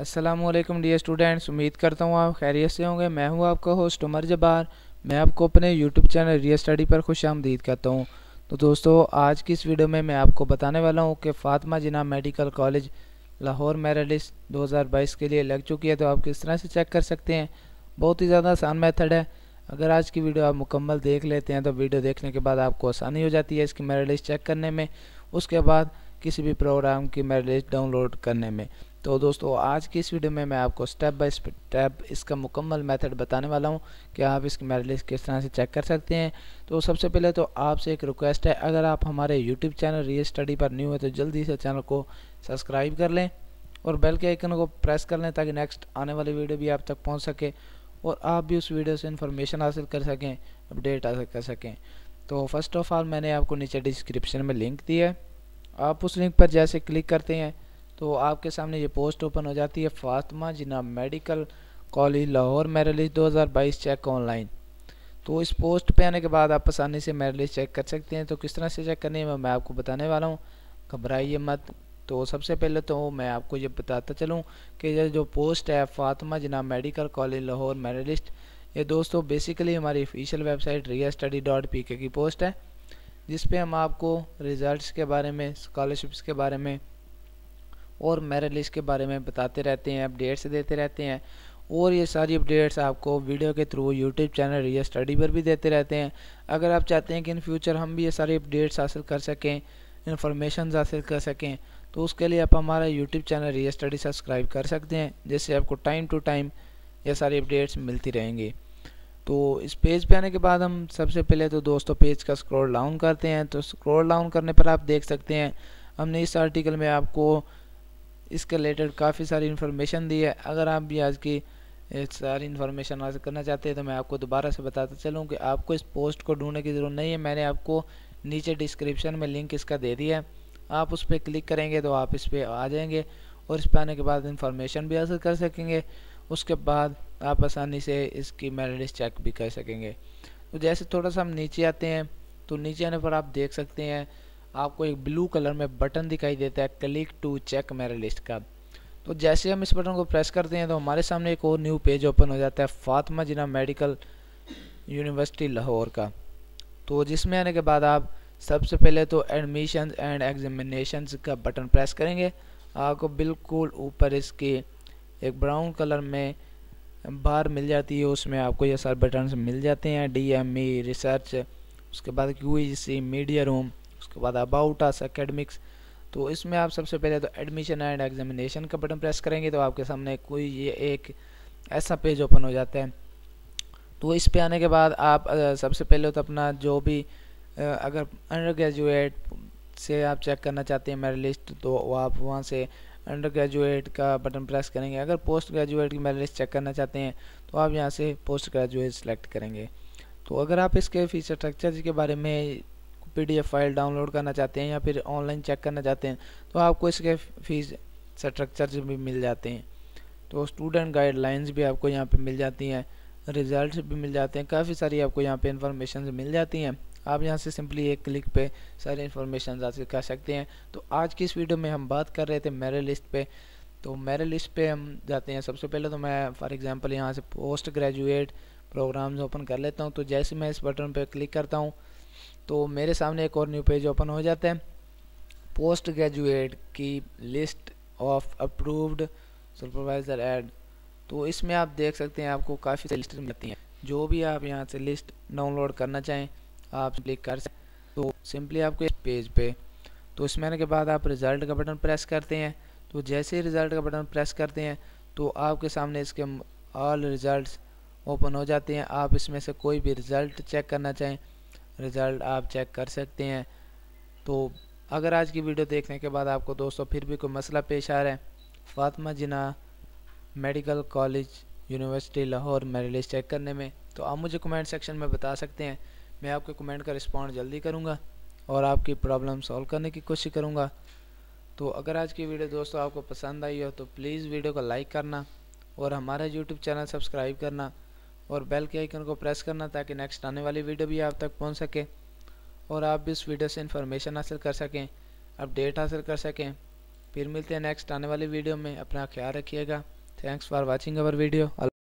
Aslam dear students उम्मीद करता हूँ आप खैरियत से होंगे मैं हूँ आपका होस्ट उमर जबार मैं आपको अपने यूट्यूब चैनल रियल स्टडी पर खुश आमदीद करता हूँ तो दोस्तों आज की इस वीडियो में मैं आपको बताने वाला हूँ कि फ़ातिमा जिना मेडिकल कॉलेज लाहौर दो हज़ार 2022 के लिए लग चुकी है तो आप किस तरह से चेक कर सकते हैं बहुत ही ज़्यादा आसान मेथड है अगर आज की वीडियो आप मुकम्मल देख लेते हैं तो वीडियो देखने के बाद आपको आसानी हो जाती है इसकी मेरालिस्ट लिस्ट चेक करने में उसके बाद किसी भी प्रोग्राम की मेरिट लिस्ट डाउनलोड करने में तो दोस्तों आज की इस वीडियो में मैं आपको स्टेप बाय स्टेप इसका मुकम्मल मेथड बताने वाला हूं कि आप इसकी मेरिट लिस्ट किस तरह से चेक कर सकते हैं तो सबसे पहले तो आपसे एक रिक्वेस्ट है अगर आप हमारे यूट्यूब चैनल री स्टडी पर न्यू है तो जल्दी से चैनल को सब्सक्राइब कर लें और बेल के आइकन को प्रेस कर लें ताकि नेक्स्ट आने वाली वीडियो भी आप तक पहुँच सके और आप भी उस वीडियो से इन्फॉर्मेशन हासिल कर सकें अपडेट हासिल कर सकें तो फर्स्ट ऑफ़ ऑल मैंने आपको नीचे डिस्क्रिप्शन में लिंक दिया है आप उस लिंक पर जैसे क्लिक करते हैं तो आपके सामने ये पोस्ट ओपन हो जाती है Fatima Jinnah medical college Lahore merit 2022 check online तो इस पोस्ट पे आने के बाद आप आसानी से मेरिट चेक कर सकते हैं तो किस तरह से चेक करनी है मैं आपको बताने वाला हूँ घबराइए मत तो सबसे पहले तो मैं आपको ये बताता चलूँ कि ये जो पोस्ट है फातमा जना मेडिकल कॉलेज लाहौर मेरिट ये दोस्तों बेसिकली हमारी ऑफिशियल वेबसाइट रिया स्टडी डॉट पी के की पोस्ट है जिसपे हम आपको रिज़ल्ट्स के बारे में स्कॉलरशिप्स के बारे में और मेरे लिस्ट के बारे में बताते रहते हैं अपडेट्स देते रहते हैं और ये सारी अपडेट्स आपको वीडियो के through YouTube channel real study पर भी देते रहते हैं अगर आप चाहते हैं कि इन फ्यूचर हम भी ये सारी अपडेट्स हासिल कर सकें इन्फॉर्मेशन हासिल कर सकें तो उसके लिए आप हमारा YouTube channel real study subscribe कर सकते हैं जिससे आपको टाइम टू टाइम ये सारी अपडेट्स मिलती रहेंगी तो इस पेज पर आने के बाद हम सबसे पहले तो दोस्तों पेज का स्क्रॉल डाउन करते हैं तो स्क्रॉल डाउन करने पर आप देख सकते हैं हमने इस आर्टिकल में आपको इसके रिलेटेड काफ़ी सारी इन्फॉर्मेशन दी है अगर आप भी आज की सारी इन्फॉर्मेशन हासिल करना चाहते हैं तो मैं आपको दोबारा से बताता चलूँ कि आपको इस पोस्ट को ढूंढने की ज़रूरत नहीं है मैंने आपको नीचे डिस्क्रिप्शन में लिंक इसका दे दिया है आप उस पर क्लिक करेंगे तो आप इस पर आ जाएंगे और इस पर आने के बाद इन्फॉर्मेशन भी हासिल कर सकेंगे उसके बाद आप आसानी से इसकी मेरिट चेक भी कर सकेंगे तो जैसे थोड़ा सा हम नीचे आते हैं तो नीचे आने पर आप देख सकते हैं आपको एक ब्लू कलर में बटन दिखाई देता है click to check merit list का तो जैसे हम इस बटन को प्रेस करते हैं तो हमारे सामने एक और न्यू पेज ओपन हो जाता है फातमा जिना मेडिकल यूनिवर्सिटी लाहौर का तो जिसमें आने के बाद आप सबसे पहले तो एडमिशन एंड एग्जामिनेशन का बटन प्रेस करेंगे आपको बिल्कुल ऊपर इसके एक ब्राउन कलर में बार मिल जाती है उसमें आपको ये सारे बटन मिल जाते हैं डी एम ई रिसर्च उसके बाद क्यू सी मीडिया रूम उसके बाद अबाउट आस अकेडमिक्स तो इसमें आप सबसे पहले तो एडमिशन एंड एग्जामिनेशन का बटन प्रेस करेंगे तो आपके सामने कोई ये एक ऐसा पेज ओपन हो जाता है तो इस पे आने के बाद आप सबसे पहले तो अपना जो भी अगर अंडर ग्रेजुएट से आप चेक करना चाहते हैं मेरी लिस्ट तो आप वहाँ से अंडर ग्रेजुएट का बटन प्रेस करेंगे अगर पोस्ट ग्रेजुएट की मेरी लिस्ट चेक करना चाहते हैं तो आप यहाँ से पोस्ट ग्रेजुएट सेलेक्ट करेंगे तो अगर आप इसके फीचर स्ट्रक्चर के बारे में पीडीएफ फाइल डाउनलोड करना चाहते हैं या फिर ऑनलाइन चेक करना चाहते हैं तो आपको इसके फीस स्ट्रक्चर भी मिल जाते हैं तो स्टूडेंट गाइडलाइंस भी आपको यहाँ पे मिल जाती हैं रिजल्ट्स भी मिल जाते हैं काफ़ी सारी आपको यहाँ पे इंफॉर्मेशन मिल जाती हैं आप यहाँ से सिंपली एक क्लिक पे सारी इन्फॉर्मेशन हासिल कर सकते हैं तो आज की इस वीडियो में हम बात कर रहे थे मेरे लिस्ट पे तो मेरे लिस्ट पे हम जाते हैं सबसे पहले तो मैं फॉर एग्ज़ाम्पल यहाँ से पोस्ट ग्रेजुएट प्रोग्राम्स ओपन कर लेता हूँ तो जैसे मैं इस बटन पर क्लिक करता हूँ तो मेरे सामने एक और न्यू पेज ओपन हो जाता है पोस्ट ग्रेजुएट की लिस्ट ऑफ अप्रूव्ड सुपरवाइज़र एड तो इसमें आप देख सकते हैं आपको काफ़ी सारी लिस्ट मिलती हैं जो भी आप यहाँ से लिस्ट डाउनलोड करना चाहें आप क्लिक कर सकते तो सिंपली आपको इस पेज पे तो इसमें महीने के बाद आप रिज़ल्ट का बटन प्रेस करते हैं तो जैसे ही रिज़ल्ट का बटन प्रेस करते हैं तो आपके सामने इसके ऑल रिज़ल्ट ओपन हो जाते हैं आप इसमें से कोई भी रिज़ल्ट चेक करना चाहें रिज़ल्ट आप चेक कर सकते हैं तो अगर आज की वीडियो देखने के बाद आपको दोस्तों फिर भी कोई मसला पेश आ रहा है Fatima Jinnah medical college university Lahore merit list check करने में तो आप मुझे कमेंट सेक्शन में बता सकते हैं मैं आपके कमेंट का रिस्पॉन्ड जल्दी करूँगा और आपकी प्रॉब्लम सॉल्व करने की कोशिश करूँगा तो अगर आज की वीडियो दोस्तों आपको पसंद आई हो तो प्लीज़ वीडियो को लाइक करना और हमारा यूट्यूब चैनल सब्सक्राइब करना और बेल के आइकन को प्रेस करना ताकि नेक्स्ट आने वाली वीडियो भी आप तक पहुंच सके और आप भी इस वीडियो से इन्फॉर्मेशन हासिल कर सकें अपडेट हासिल कर सकें फिर मिलते हैं नेक्स्ट आने वाली वीडियो में अपना ख्याल रखिएगा thanks for watching our video